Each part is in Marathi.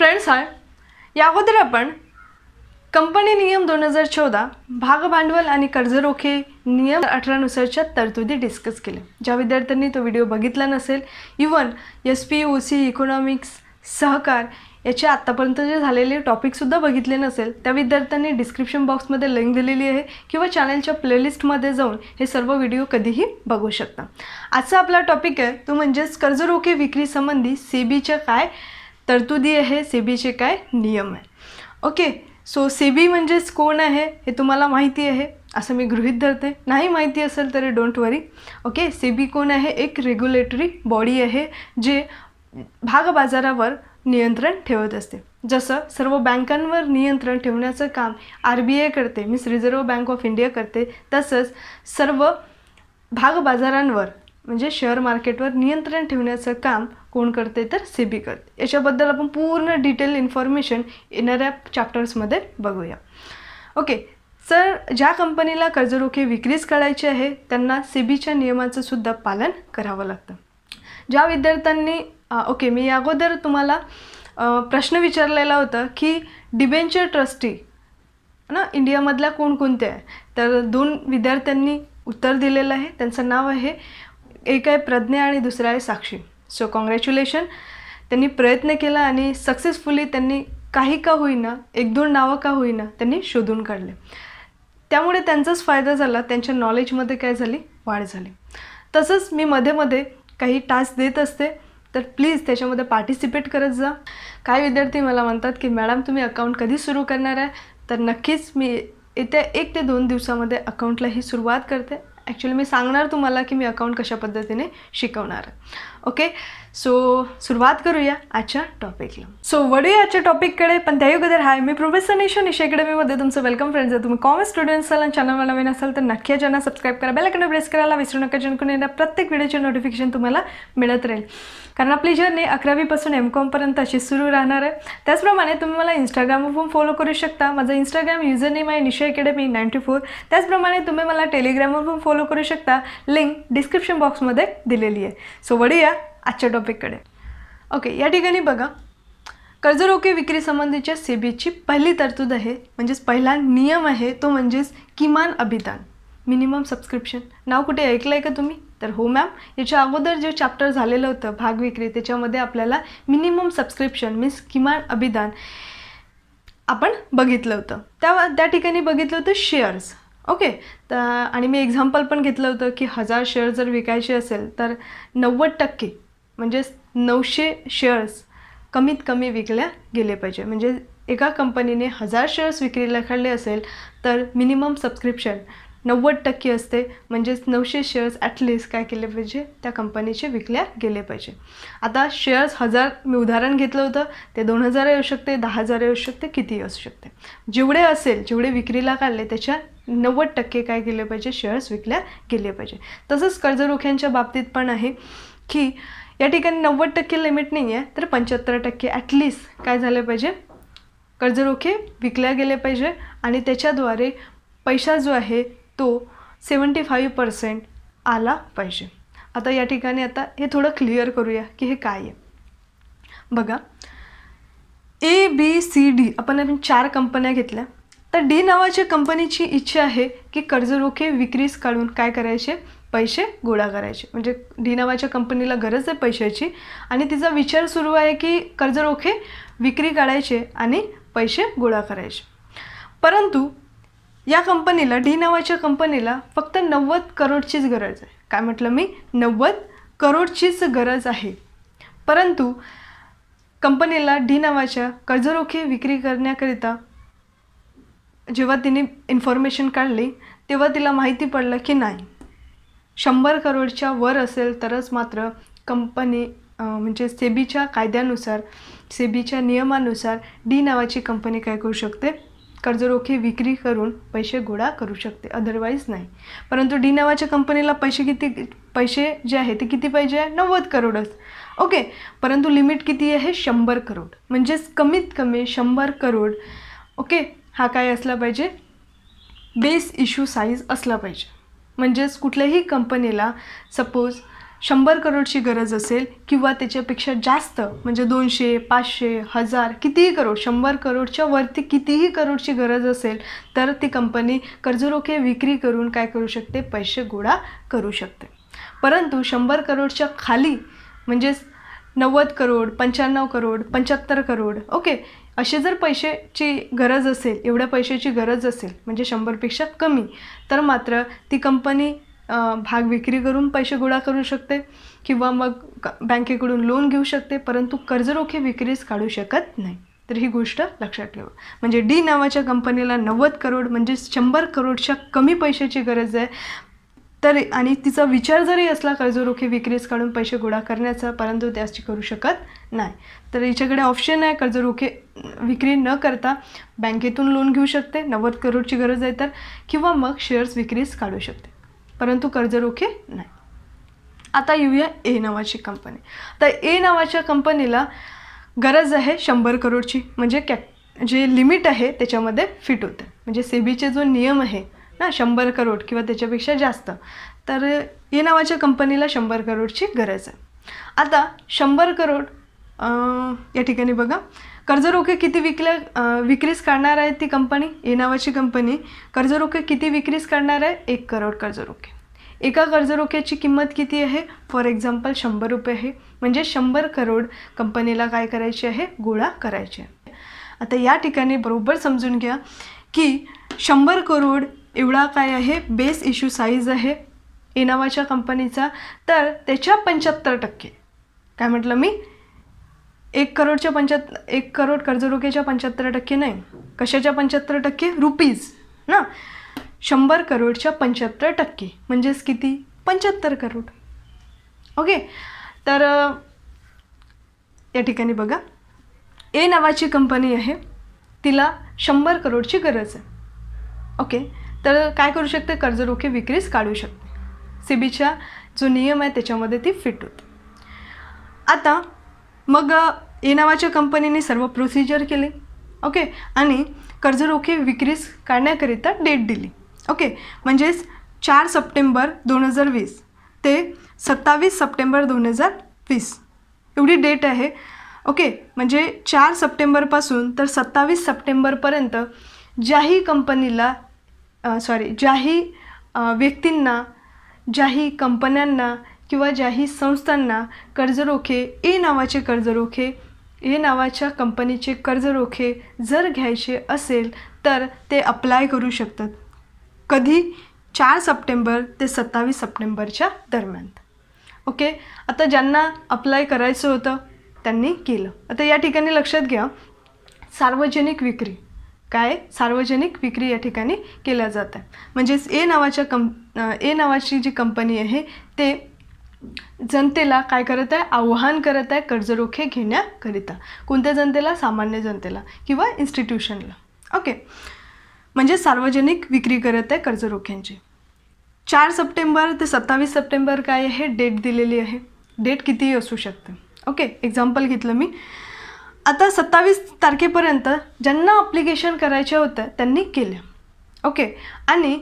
फ्रेंड्स हाय या अगोदर आपण कंपनी नियम दोन हजार चौदा भागभांडवल आणि कर्जरोखे नियम अठरानुसारच्या तरतुदी डिस्कस केले ज्या विद्यार्थ्यांनी तो व्हिडिओ बघितला नसेल even S P O C economics सहकार याचे आत्तापर्यंत जे झालेले टॉपिकसुद्धा बघितले नसेल त्या विद्यार्थ्यांनी डिस्क्रिप्शन बॉक्समध्ये लिंक दिलेली आहे किंवा चॅनलच्या प्लेलिस्टमध्ये जाऊन हे सर्व व्हिडिओ कधीही बघू शकता आजचा आपला टॉपिक आहे तो म्हणजेच कर्जरोखे विक्रीसंबंधी बीच्या काय तरतुदी आहे सेबीचे काय नियम आहे ओके सो सेबी म्हणजेच कोण आहे हे तुम्हाला माहिती आहे असं मी गृहित धरते नाही माहिती असेल तरी डोंट वरी ओके सेबी कोण आहे एक रेग्युलेटरी बॉडी आहे जे भाग बाजारावर नियंत्रण ठेवत असते जसं सर्व बँकांवर नियंत्रण ठेवण्याचं काम आर बी आय करते means reserve bank of India करते तसंच सर्व भाग बाजारांवर म्हणजे शेअर मार्केटवर नियंत्रण ठेवण्याचं काम कोण करते तर सेबी करते याच्याबद्दल आपण पूर्ण डिटेल इन्फॉर्मेशन येणाऱ्या चॅप्टर्समध्ये बघूया ओके सर ज्या कंपनीला कर्जरोखे विक्रीच करायचे आहे त्यांना सेबीच्या नियमाचं सुद्धा पालन करावं लागतं ज्या विद्यार्थ्यांनी ओके मी अगोदर तुम्हाला प्रश्न विचारलेला होता की डिबेंचर ट्रस्टी ना इंडियामधल्या कोणकोणत्या आहे तर दोन विद्यार्थ्यांनी उत्तर दिलेलं आहे त्यांचं नाव आहे एक आहे प्रज्ञा आणि दुसरं आहे साक्षी सो कॉंग्रॅच्युलेशन त्यांनी प्रयत्न केला आणि सक्सेसफुली त्यांनी काही का होईना एक दोन नावं का होईना त्यांनी शोधून काढले त्यामुळे त्यांचाच फायदा झाला त्यांच्या नॉलेजमध्ये काय झाली वाढ झाली तसंच मी मध्ये मध्ये काही टास्क देत असते तर प्लीज त्याच्यामध्ये पार्टिसिपेट करत जा काही विद्यार्थी मला म्हणतात की मॅडम तुम्ही अकाउंट कधी सुरू करणार आहे तर नक्कीच मी येत्या एक ते दोन दिवसामध्ये अकाउंटलाही सुरुवात करते ॲक्च्युली मी सांगणार तुम्हाला की मी अकाउंट कशा पद्धतीने शिकवणार ओके सो सुरुवात करूया आजच्या टॉपिकला सो वळूया आजच्या टॉपिककडे पण त्या अगोदर हाय मी प्रोफेसर निशा निशा अकॅडमीमध्ये तुमचं वेलकम फ्रेंड्स जर तुम्ही कॉमर्स स्टुडंट असाल आणि चॅनलवर नवीन असाल तर नक्की चॅनल सबस्क्राईब करा बेलकडे प्रेस करायला विसरू नका जेणेकरून प्रत्येक व्हिडिओचे नोटिफिकेशन तुम्हाला मिळत राहील कारण आपली जर्नी अकरावीपासून एम कॉमपर्यंत अशी सुरू राहणार आहे त्याचप्रमाणे तुम्ही मला इंस्टाग्रामवर पण फॉलो करू शकता माझा इंस्टाग्राम युजर नेम आहे निशय अकॅडमी नाईन्टी फोर त्याचप्रमाणे तुम्ही मला टेलिग्रामवर पण फॉलो करू शकता लिंक डिस्क्रिप्शन बॉक्समध्ये दिलेली आहे सो वडूया आजच्या टॉपिककडे ओके या ठिकाणी बघा कर्जरोखे विक्रीसंबंधीच्या सेबीची पहिली तरतूद आहे म्हणजेच पहिला नियम आहे तो म्हणजेच किमान अभिदान मिनिमम सबस्क्रिप्शन नाव कुठे ऐकलं आहे का तुम्ही तर हो मॅम याच्या अगोदर जे चॅप्टर झालेलं होतं भाग विक्री त्याच्यामध्ये आपल्याला मिनिमम सबस्क्रिप्शन मीन्स किमान अभिदान आपण बघितलं होतं त्या त्या ठिकाणी बघितलं होतं शेअर्स ओके तर आणि मी एक्झाम्पल पण घेतलं होतं की हजार शेअर जर विकायचे असेल तर नव्वद टक्के म्हणजे नऊशे शेअर्स कमीत कमी विकल्या गेले पाहिजे म्हणजे एका कंपनीने हजार शेअर्स विक्रीला काढले असेल तर मिनिमम सबस्क्रिप्शन नव्वद टक्के असते म्हणजेच नऊशे शेअर्स ॲटलीस्ट काय केले पाहिजे त्या कंपनीचे विकल्या गेले पाहिजे आता शेअर्स हजार मी उदाहरण घेतलं होतं ते दोन हजार येऊ शकते दहा हजार येऊ शकते किती असू शकते जेवढे असेल जेवढे विक्रीला काढले त्याच्या नव्वद टक्के काय केले पाहिजे शेअर्स विकल्या गेले पाहिजे तसंच कर्जरोख्यांच्या बाबतीत पण आहे की या ठिकाणी नव्वद टक्के लिमिट नाही आहे तर पंच्याहत्तर टक्के ॲटलीस्ट काय झाले पाहिजे कर्जरोखे विकल्या गेले पाहिजे आणि त्याच्याद्वारे पैसा जो आहे तो सेवन्टी फाईव्ह पर्सेंट आला पाहिजे आता या ठिकाणी आता हे थोडं क्लिअर करूया की हे काय आहे बघा ए बी सी डी आपण आपण चार कंपन्या घेतल्या तर डी नावाच्या कंपनीची इच्छा आहे की कर्ज रोखे विक्रीस काढून काय करायचे पैसे गोळा करायचे म्हणजे डी नावाच्या कंपनीला गरज आहे पैशाची आणि तिचा विचार सुरू आहे की कर्ज रोखे विक्री काढायचे आणि पैसे गोळा करायचे परंतु या कंपनीला डी नावाच्या कंपनीला फक्त नव्वद करोडचीच गरज आहे काय म्हटलं मी नव्वद करोडचीच गरज आहे परंतु कंपनीला डी नावाच्या कर्जरोखे विक्री करण्याकरिता जेव्हा तिने इन्फॉर्मेशन काढली तेव्हा तिला माहिती पडलं की नाही शंभर करोडच्या वर असेल तरच मात्र कंपनी म्हणजे सेबीच्या कायद्यानुसार सेबीच्या नियमानुसार डी नावाची कंपनी काय करू शकते कर्जरोखे विक्री करून पैसे गोळा करू शकते अदरवाईज नाही परंतु डी नावाच्या कंपनीला पैसे किती पैसे जे आहे ते किती पाहिजे आहे नव्वद करोडच ओके परंतु लिमिट किती आहे शंभर करोड म्हणजेच कमीत कमी शंभर करोड ओके हा काय असला पाहिजे बेस इश्यू साईज असला पाहिजे म्हणजेच कुठल्याही कंपनीला सपोज शंभर करोडची गरज असेल किंवा त्याच्यापेक्षा जास्त म्हणजे दोनशे पाचशे हजार कितीही करोड शंभर करोडच्या वरती कितीही करोडची गरज असेल तर ती कंपनी कर्जरोखे विक्री करून काय करू शकते पैसे गोळा करू शकते परंतु शंभर करोडच्या खाली म्हणजेच नव्वद करोड पंच्याण्णव करोड पंच्याहत्तर करोड ओके असे जर पैशाची गरज असेल एवढ्या पैशाची गरज असेल म्हणजे शंभरपेक्षा कमी तर मात्र ती कंपनी भाग विक्री करून पैसे गोळा करू शकते किंवा मग बँकेकडून लोन घेऊ शकते परंतु कर्जरोखे विक्रीस काढू शकत नाही तर ही गोष्ट लक्षात ठेवा म्हणजे डी नावाच्या कंपनीला नव्वद करोड म्हणजे शंभर करोडच्या कमी पैशाची गरज आहे तर आणि तिचा विचार जरी असला कर्जरोखे विक्रीस काढून पैसे गोळा करण्याचा परंतु त्याची करू शकत नाही तर हिच्याकडे ऑप्शन आहे कर्जरोखे विक्री न करता बँकेतून लोन घेऊ शकते नव्वद करोडची गरज आहे तर किंवा मग शेअर्स विक्रीस काढू शकते परंतु कर्ज रोखे नाही आता येऊया ए नावाची कंपनी आता ए नावाच्या कंपनीला गरज आहे शंभर करोडची म्हणजे कॅ जे लिमिट आहे त्याच्यामध्ये फिट होते म्हणजे सेबीचे जो नियम आहे ना शंभर करोड किंवा त्याच्यापेक्षा जास्त तर ए नावाच्या कंपनीला शंभर करोडची गरज आहे आता शंभर करोड या ठिकाणी बघा कर्जरोखे किती विकल्या विक्रीस काढणार आहे ती कंपनी ए नावाची कंपनी कर्जरोखे किती विक्रीस काढणार आहे एक करोड कर्जरोखे एका कर्जरोख्याची किंमत किती आहे फॉर एक्झाम्पल शंभर रुपये आहे म्हणजे शंभर करोड कंपनीला काय करायची आहे गोळा करायची आहे आता या ठिकाणी बरोबर समजून घ्या की शंभर करोड एवढा काय आहे बेस इश्यू साईज आहे ए नावाच्या कंपनीचा तर त्याच्या पंच्याहत्तर टक्के काय म्हटलं मी एक करोडच्या पंच्याहत्तर एक करोड कर्जरोख्याच्या पंच्याहत्तर टक्के नाही कशाच्या पंच्याहत्तर टक्के रुपीज ना शंभर करोडच्या पंच्याहत्तर टक्के म्हणजेच किती पंच्याहत्तर करोड ओके तर या ठिकाणी बघा ए नावाची कंपनी आहे तिला शंभर करोडची गरज आहे ओके तर काय करू शकते कर्जरोखे विक्रीस काढू शकते सेबीच्या जो नियम आहे त्याच्यामध्ये ती फिट होते आता मग ए नावाच्या कंपनीने सर्व प्रोसिजर केले ओके आणि कर्जरोखे विक्रीस काढण्याकरिता डेट दिली ओके म्हणजेच चार सप्टेंबर दोन हजार वीस ते सत्तावीस सप्टेंबर दोन हजार वीस एवढी डेट आहे ओके म्हणजे चार सप्टेंबरपासून तर सत्तावीस सप्टेंबरपर्यंत ज्याही कंपनीला सॉरी ज्याही व्यक्तींना ज्याही कंपन्यांना किंवा ज्याही संस्थांना कर्जरोखे ए नावाचे कर्जरोखे ए नावाच्या कंपनीचे कर्जरोखे जर घ्यायचे असेल तर ते अप्लाय करू शकतात कधी चार सप्टेंबर ते सत्तावीस सप्टेंबरच्या दरम्यान ओके आता ज्यांना अप्लाय करायचं होतं त्यांनी केलं आता या ठिकाणी लक्षात घ्या सार्वजनिक विक्री काय सार्वजनिक विक्री या ठिकाणी केल्या जात आहे म्हणजेच ए नावाच्या कंप ए नावाची जी कंपनी आहे ते जनतेला काय करत आहे आव्हान करत आहे कर्जरोखे घेण्याकरिता कोणत्या जनतेला सामान्य जनतेला किंवा इन्स्टिट्यूशनला ओके म्हणजे सार्वजनिक विक्री करत आहे कर्जरोख्यांची चार सप्टेंबर ते सत्तावीस सप्टेंबर काय आहे डेट दिलेली आहे डेट कितीही असू शकते ओके एक्झाम्पल घेतलं मी आता सत्तावीस तारखेपर्यंत ज्यांना अप्लिकेशन करायचे होतं त्यांनी केलं ओके आणि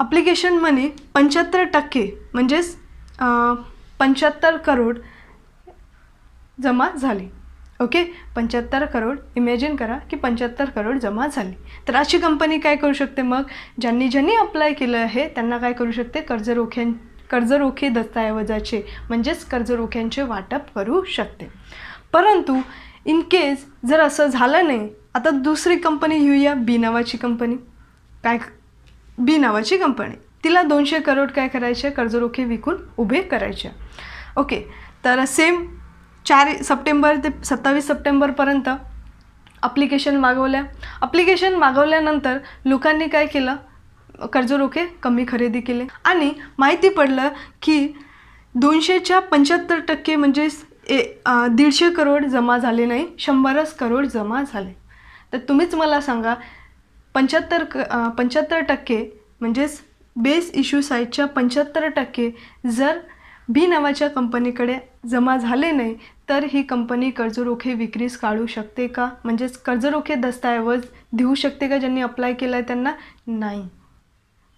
अप्लिकेशन मनी पंच्याहत्तर टक्के म्हणजेच पंच्याहत्तर करोड जमा झाली ओके पंच्याहत्तर करोड इमॅजिन करा की पंच्याहत्तर करोड जमा झाली तर अशी कंपनी काय करू शकते मग ज्यांनी ज्यांनी अप्लाय केलं आहे त्यांना काय करू शकते कर्जरोख्यां कर्जरोखे दस्तऐवजाचे म्हणजेच कर्जरोख्यांचे वाटप करू शकते परंतु इन केस जर असं झालं नाही आता दुसरी कंपनी घेऊया बी नावाची कंपनी काय बी नावाची कंपनी तिला दोनशे करोड काय करायचे कर्जरोखे विकून उभे करायचे ओके तर सेम चार सप्टेंबर ते सत्तावीस सप्टेंबरपर्यंत अप्लिकेशन मागवल्या अप्लिकेशन मागवल्यानंतर लोकांनी काय केलं कर्जरोखे कमी खरेदी केले आणि माहिती पडलं की दोनशेच्या पंच्याहत्तर टक्के म्हणजेच ए दीडशे करोड जमा झाले नाही शंभरच करोड जमा झाले तर तुम्हीच मला सांगा पंच्याहत्तर क पंच्याहत्तर टक्के म्हणजेच बेस इश्यू साईजच्या पंच्याहत्तर टक्के जर भी नावाच्या कंपनीकडे जमा झाले नाही तर ही कंपनी कर्जरोखे विक्रीस काढू शकते का म्हणजेच कर्जरोखे दस्तऐवज देऊ शकते का ज्यांनी अप्लाय केलं आहे त्यांना नाही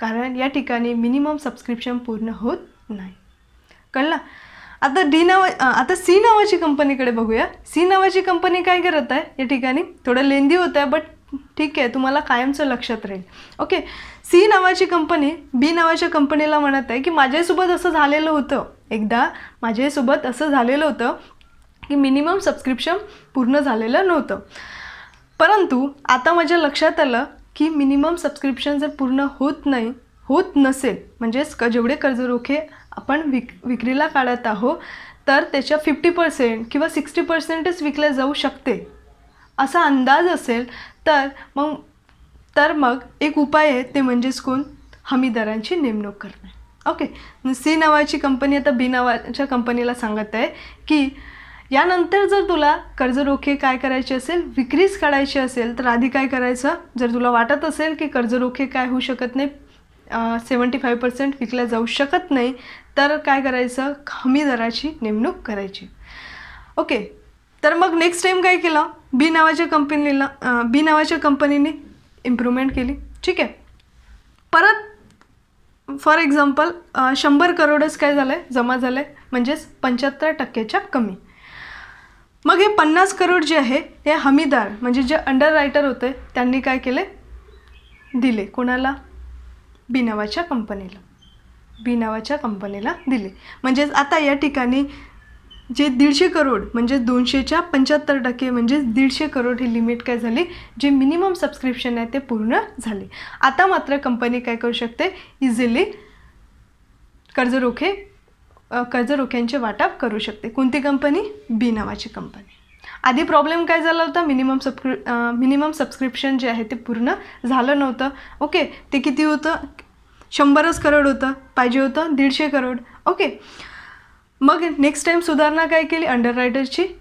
कारण या ठिकाणी मिनिमम सबस्क्रिप्शन पूर्ण होत नाही कळलं आता डी नावा आता सी नावाची कंपनीकडे बघूया सी नावाची कंपनी काय करत आहे या ठिकाणी थोडं लेंदी होत आहे बट ठीक आहे तुम्हाला कायमचं लक्षात राहील ओके सी नावाची कंपनी बी नावाच्या कंपनीला म्हणत आहे की माझ्यासोबत असं झालेलं होतं एकदा माझ्यासोबत असं झालेलं होतं की मिनिमम सबस्क्रिप्शन पूर्ण झालेलं नव्हतं परंतु आता माझ्या लक्षात आलं की मिनिमम सबस्क्रिप्शन जर पूर्ण होत नाही होत नसेल म्हणजेच क जेवढे कर्जरोखे आपण विक विक्रीला काढत आहोत तर त्याच्या फिफ्टी पर्सेंट किंवा सिक्स्टी पर्सेंटच विकल्या जाऊ शकते असा अंदाज असेल तर मग तर मग एक उपाय आहे ते म्हणजेच कोण हमीदारांची नेमणूक करणे ओके सी नावाची कंपनी आता बी नावाच्या कंपनीला सांगत आहे की यानंतर जर तुला कर्ज रोखे काय करायचे असेल विक्रीच काढायची असेल तर आधी काय करायचं जर तुला वाटत असेल की कर्ज रोखे काय होऊ शकत नाही सेवन्टी फाईव्ह पर्सेंट विकल्या जाऊ शकत नाही तर काय करायचं हमीदराची नेमणूक करायची ओके तर मग नेक्स्ट टाईम काय केलं बी नावाच्या कंपनीला बी नावाच्या कंपनीने इम्प्रूव्हमेंट केली ठीक आहे परत फॉर एक्झाम्पल शंभर करोडच काय झालं आहे जमा झालं आहे म्हणजेच पंच्याहत्तर टक्क्याच्या कमी मग हे पन्नास करोड जे आहे हे हमीदार म्हणजे जे अंडर रायटर होते त्यांनी काय केले दिले कोणाला बी नावाच्या कंपनीला बी नावाच्या कंपनीला दिले म्हणजेच आता या ठिकाणी जे दीडशे करोड म्हणजे दोनशेच्या पंच्याहत्तर टक्के म्हणजेच दीडशे करोड हे लिमिट काय झाले जे मिनिमम सबस्क्रिप्शन आहे ते पूर्ण झाले आता मात्र कंपनी काय करू शकते इझिली कर्जरोखे कर्जरोख्यांचे वाटप करू शकते कोणती कंपनी बी नावाची कंपनी आधी प्रॉब्लेम काय झाला होता मिनिमम सबस्क्रि मिनिमम सबस्क्रिप्शन जे आहे ते पूर्ण झालं नव्हतं ओके ते किती होतं शंभरच करोड होतं पाहिजे होतं दीडशे करोड ओके मग नेक्स्ट टाईम सुधारणा काय केली अंडर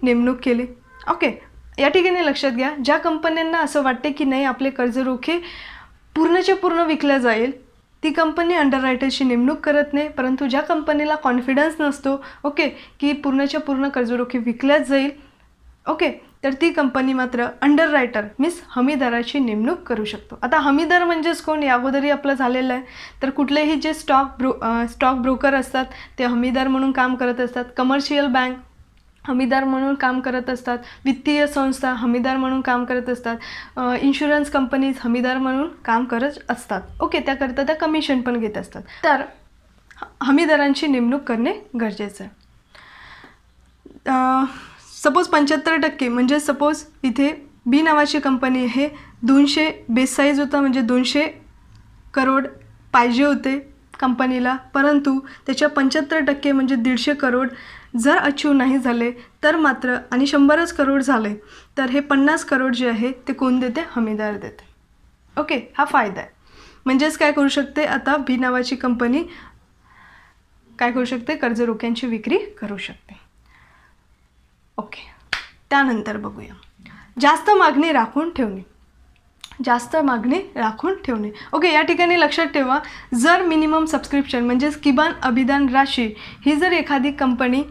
नेमणूक केली ओके या ठिकाणी लक्षात घ्या ज्या कंपन्यांना असं वाटते की नाही आपले कर्ज रोखे पूर्णच्या पूर्ण विकल्या जाईल ती कंपनी अंडर रायटरची नेमणूक करत नाही परंतु ज्या कंपनीला कॉन्फिडन्स नसतो ओके की पूर्णच्या पूर्ण कर्जरोखे विकल्याच जाईल ओके तर ती कंपनी मात्र अंडर रायटर मीन्स हमीदाराची नेमणूक करू शकतो आता हमीदार म्हणजेच कोण या अगोदरही आपलं झालेलं आहे तर कुठलेही जे स्टॉक ब्रो स्टॉक ब्रोकर असतात ते हमीदार म्हणून काम करत असतात कमर्शियल बँक हमीदार म्हणून काम करत असतात वित्तीय संस्था हमीदार म्हणून काम करत असतात इन्शुरन्स कंपनीज हमीदार म्हणून काम करत असतात ओके त्याकरता त्या कमिशन पण घेत असतात तर हमीदारांची नेमणूक करणे गरजेचं आहे सपोज पंच्याहत्तर टक्के म्हणजे सपोज इथे बी नावाची कंपनी हे दोनशे बेसाईज होता म्हणजे दोनशे करोड पाहिजे होते कंपनीला परंतु त्याच्या पंच्याहत्तर टक्के म्हणजे दीडशे करोड जर अचीव नाही झाले तर मात्र आणि शंभरच करोड झाले तर हे पन्नास करोड जे आहे ते कोण देते हमीदार देते ओके हा फायदा आहे म्हणजेच काय करू शकते आता बी नावाची कंपनी काय करू शकते कर्ज रोख्यांची विक्री करू शकते ओके त्यानंतर बघूया जास्त मागणी राखून ठेवणे जास्त मागणी राखून ठेवणे ओके या ठिकाणी लक्षात ठेवा जर मिनिमम सबस्क्रिप्शन म्हणजेच किमान अभिदान राशी ही जर एखादी कंपनी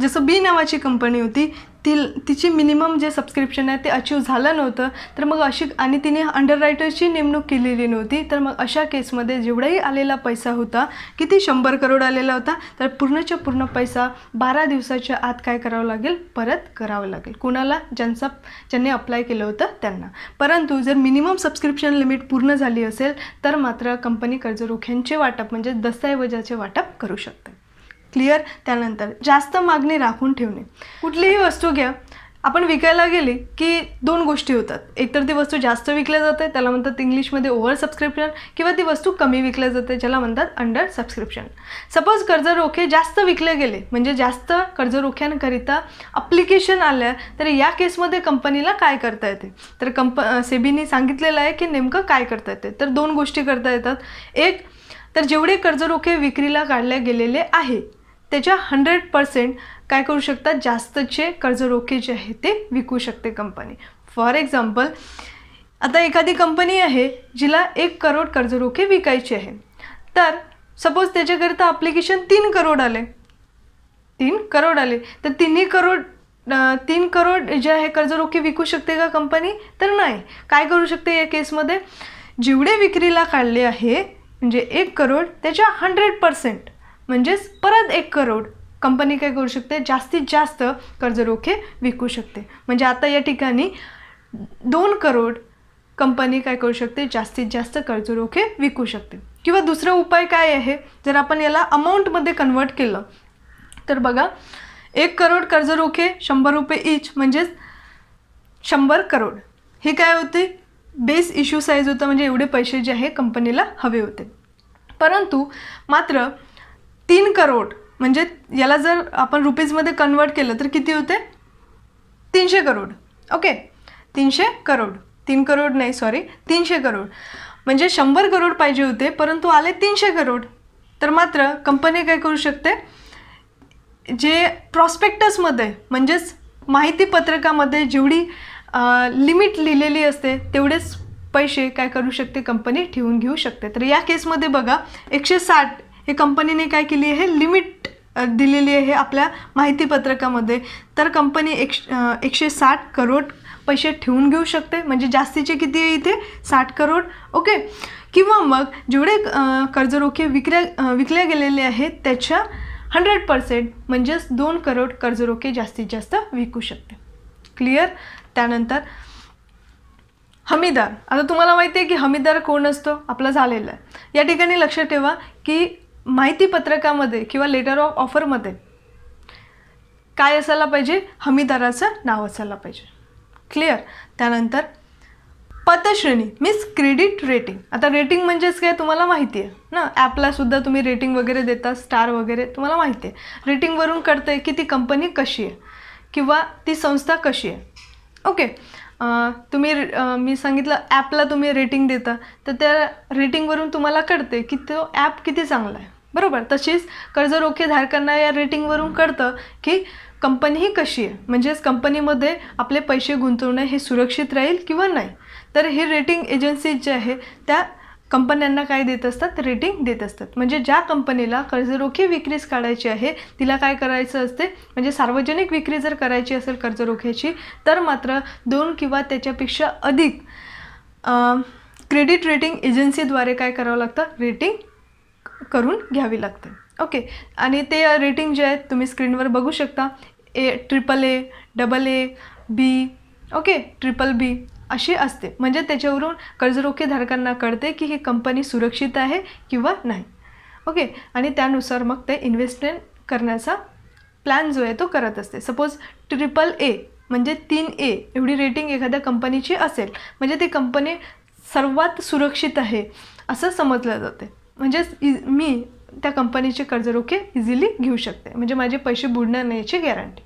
जसं बी नावाची कंपनी होती तिल तिची मिनिमम जे सबस्क्रिप्शन आहे ते अचीव झालं नव्हतं तर मग अशी आणि तिने अंडर रायटर्सची नेमणूक केलेली नव्हती तर मग अशा केसमध्ये जेवढाही आलेला पैसा होता किती शंभर करोड आलेला होता तर पूर्णच्या पूर्ण पैसा बारा दिवसाच्या आत काय करावं लागेल परत करावं लागेल कुणाला ज्यांचा ज्यांनी अप्लाय केलं होतं त्यांना परंतु जर मिनिमम सबस्क्रिप्शन लिमिट पूर्ण झाली असेल तर मात्र कंपनी कर्जरोख्यांचे वाटप म्हणजे दस्तऐवजाचे वाटप करू शकते क्लिअर त्यानंतर जास्त मागणी राखून ठेवणे कुठलीही वस्तू घ्या आपण विकायला गेले की दोन गोष्टी होतात एकतर ती वस्तू जास्त विकल्या जाते त्याला म्हणतात इंग्लिशमध्ये ओव्हर सबस्क्रिप्शन किंवा ती वस्तू कमी विकल्या जाते ज्याला म्हणतात अंडर सबस्क्रिप्शन सपोज कर्ज रोखे जास्त विकले गेले म्हणजे जास्त कर्ज रोख्यांकरिता अप्लिकेशन आल्या तर या केसमध्ये कंपनीला काय करता येते तर कंप सेबीनी सांगितलेलं आहे की नेमकं काय करता येते तर दोन गोष्टी करता येतात एक तर जेवढे कर्जरोखे विक्रीला काढले गेलेले आहे त्याच्या हंड्रेड पर्सेंट काय करू शकतात जास्तचे कर्ज रोखे जे आहे ते विकू शकते कंपनी फॉर एक्झाम्पल आता एखादी कंपनी आहे जिला एक करोड कर्ज रोखे विकायचे आहे तर सपोज त्याच्याकरिता अप्लिकेशन तीन करोड आले तीन करोड आले तर तिन्ही करोड तीन करोड जे आहे कर्ज रोखे विकू शकते का कंपनी तर नाही काय करू शकते या केसमध्ये जेवढे विक्रीला काढले आहे म्हणजे एक करोड त्याच्या हंड्रेड पर्सेंट म्हणजेच परत एक करोड कंपनी काय करू शकते जास्तीत जास्त कर्ज रोखे विकू शकते म्हणजे आता या ठिकाणी दोन करोड कंपनी काय करू शकते जास्तीत जास्त कर्ज रोखे विकू शकते किंवा दुसरा उपाय काय आहे जर आपण याला अमाऊंटमध्ये कन्वर्ट केलं तर बघा एक करोड कर्ज रोखे शंभर रुपये इच म्हणजेच शंभर करोड हे काय होते बेस इश्यू साईज होतं म्हणजे एवढे पैसे जे आहे कंपनीला हवे होते परंतु मात्र तीन करोड म्हणजे याला जर आपण रुपीजमध्ये कन्वर्ट केलं तर किती होते तीनशे करोड ओके तीनशे करोड तीन करोड नाही सॉरी तीनशे करोड म्हणजे शंभर करोड पाहिजे होते परंतु आले तीनशे करोड तर मात्र कंपनी काय करू शकते जे प्रॉस्पेक्टसमध्ये म्हणजेच माहितीपत्रकामध्ये जेवढी लिमिट लिहिलेली असते तेवढेच पैसे काय करू शकते कंपनी ठेवून घेऊ शकते तर या केसमध्ये बघा एकशे साठ हे कंपनीने काय केली आहे लिमिट दिलेली आहे आपल्या माहितीपत्रकामध्ये तर कंपनी एक एकशे साठ करोड पैसे ठेवून घेऊ शकते म्हणजे जास्तीचे किती आहे इथे साठ करोड ओके किंवा मग जेवढे कर्जरोखे विकल्या विकल्या गेलेले आहेत त्याच्या हंड्रेड पर्सेंट म्हणजेच दोन करोड कर्जरोखे जास्तीत जास्त विकू शकते क्लिअर त्यानंतर हमीदार आता तुम्हाला माहिती आहे की हमीदार कोण असतो आपला झालेला आहे या ठिकाणी लक्षात ठेवा की माहिती पत्रकामध्ये किंवा लेटर ऑफ ऑफरमध्ये काय असायला पाहिजे हमीदाराचं नाव असायला पाहिजे क्लिअर त्यानंतर पतश्रेणी मीन्स क्रेडिट रेटिंग आता रेटिंग म्हणजेच काय तुम्हाला माहिती आहे ना ॲपलासुद्धा तुम्ही रेटिंग वगैरे देता स्टार वगैरे तुम्हाला माहिती आहे रेटिंगवरून कळतं आहे की ती कंपनी कशी आहे किंवा ती संस्था कशी आहे ओके तुम्ही मी सांगितलं ॲपला तुम्ही रेटिंग देता तर त्या रेटिंगवरून तुम्हाला कळते की तो ॲप किती चांगला आहे बरोबर तशीच कर्ज रोखे धारकांना या रेटिंगवरून कळतं की कंपनी ही कशी आहे म्हणजेच कंपनीमध्ये आपले पैसे गुंतवणं हे सुरक्षित राहील किंवा नाही तर हे रेटिंग एजन्सीज जे आहे त्या कंपन्यांना काय देत असतात रेटिंग देत असतात म्हणजे ज्या कंपनीला कर्जरोखी विक्रीस काढायची आहे तिला काय करायचं असते म्हणजे सार्वजनिक विक्री जर करायची असेल कर्जरोख्याची तर मात्र दोन किंवा त्याच्यापेक्षा अधिक क्रेडिट रेटिंग एजन्सीद्वारे काय करावं लागतं रेटिंग करून घ्यावी लागते ओके आणि ते रेटिंग जे आहेत तुम्ही स्क्रीनवर बघू शकता A triple A double A B okay triple B अशी असते म्हणजे त्याच्यावरून धारकांना कळते की ही कंपनी सुरक्षित आहे किंवा नाही ओके आणि त्यानुसार मग ते इन्व्हेस्टमेंट करण्याचा प्लॅन जो आहे तो करत असते सपोज ट्रिपल ए म्हणजे तीन ए एवढी रेटिंग एखाद्या कंपनीची असेल म्हणजे ती कंपनी सर्वात सुरक्षित आहे असं समजलं जाते म्हणजेच इ मी त्या कंपनीचे कर्जरोखे इझिली घेऊ शकते म्हणजे माझे पैसे बुडणार याची गॅरंटी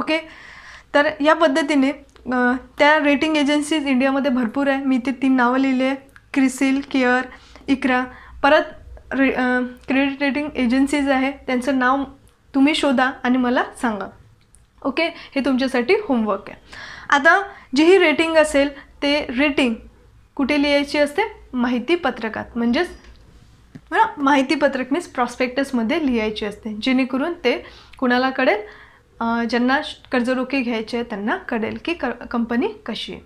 ओके तर या पद्धतीने त्या रेटिंग एजन्सीज इंडियामध्ये भरपूर आहे मी ते तीन नावं लिहिली आहे क्रिसिल केअर इकरा परत रे क्रेडिट रेटिंग एजन्सीज आहे त्यांचं नाव तुम्ही शोधा आणि मला सांगा ओके हे तुमच्यासाठी होमवर्क आहे आता जी ही रेटिंग असेल ते रेटिंग कुठे लिहायची असते माहिती पत्रकात म्हणजेच माहितीपत्रक मीन्स प्रॉस्पेक्टसमध्ये लिहायची असते जेणेकरून ते कुणाला कळेल ज्यांना कर्जरोखे घ्यायचे त्यांना कळेल की क कंपनी कशी आहे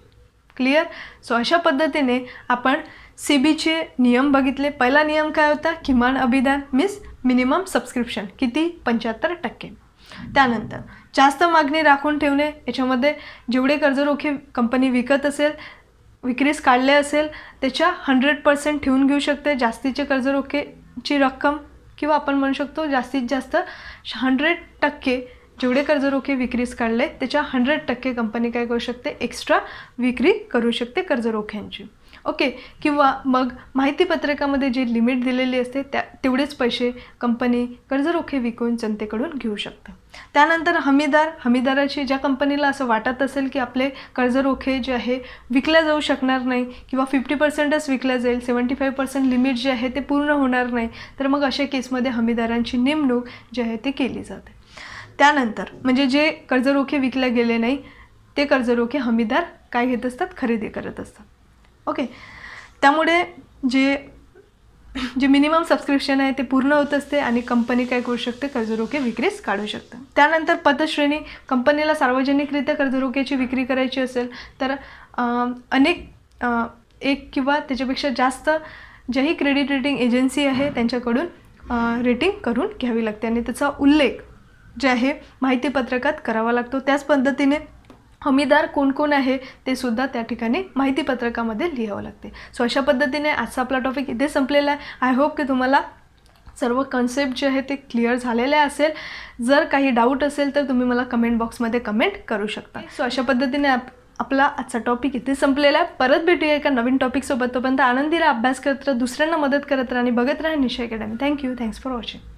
क्लिअर सो अशा पद्धतीने आपण सी बीचे नियम बघितले पहिला नियम काय होता किमान अभिदान मीन्स मिनिमम सबस्क्रिप्शन किती पंच्याहत्तर टक्के त्यानंतर जास्त मागणी राखून ठेवणे याच्यामध्ये जेवढे कर्जरोखे कंपनी विकत असेल विक्रीस काढले असेल त्याच्या हंड्रेड पर्सेंट ठेवून घेऊ शकते जास्तीचे कर्जरोखेची रक्कम किंवा आपण म्हणू शकतो जास्तीत जास्त हंड्रेड टक्के जेवढे कर्ज रोखे विक्रीस काढले त्याच्या हंड्रेड टक्के कंपनी काय करू शकते एक्स्ट्रा विक्री करू शकते कर्ज रोख्यांची ओके किंवा मग माहितीपत्रकामध्ये जे लिमिट दिलेली असते त्या तेवढेच पैसे कंपनी कर्जरोखे विकून जनतेकडून घेऊ शकते त्यानंतर हमीदार हमीदाराची ज्या कंपनीला असं वाटत असेल की आपले कर्जरोखे जे आहे विकल्या जाऊ शकणार नाही किंवा फिफ्टी पर्सेंटच विकल्या जाईल सेवन्टी फाईव्ह पर्सेंट लिमिट जे आहे ते पूर्ण होणार नाही तर मग अशा केसमध्ये हमीदारांची नेमणूक जी आहे ती केली जाते त्यानंतर म्हणजे जे कर्जरोखे विकले गेले नाही ते कर्जरोखे हमीदार काय घेत असतात खरेदी करत असतात ओके त्यामुळे जे जे मिनिमम सबस्क्रिप्शन आहे ते पूर्ण होत असते आणि कंपनी काय करू शकते कर्जरोखे विक्रीस काढू शकते त्यानंतर पतश्रेणी कंपनीला सार्वजनिकरित्या कर्जरोख्याची विक्री करायची असेल तर अनेक एक किंवा त्याच्यापेक्षा जास्त ज्याही क्रेडिट रेटिंग एजन्सी आहे त्यांच्याकडून रेटिंग करून घ्यावी लागते आणि त्याचा उल्लेख जे आहे माहितीपत्रकात करावा लागतो त्याच पद्धतीने हमीदार कोण कोण आहे ते सुद्धा त्या ठिकाणी माहितीपत्रकामध्ये लिहावं लागते सो अशा पद्धतीने आजचा आपला टॉपिक इथे संपलेला आहे आय होप की तुम्हाला सर्व कन्सेप्ट जे आहे ते क्लिअर झालेले असेल जर काही डाऊट असेल तर तुम्ही मला कमेंट बॉक्समध्ये कमेंट करू शकता सो अशा पद्धतीने आप आपला आजचा टॉपिक इथे संपलेला आहे परत भेटूया एका नवीन टॉपिकसोबत तोपर्यंत आनंदीला अभ्यास करत दुसऱ्यांना मदत करत राहा आणि बघत राहा Nishchay academy thank you thanks for watching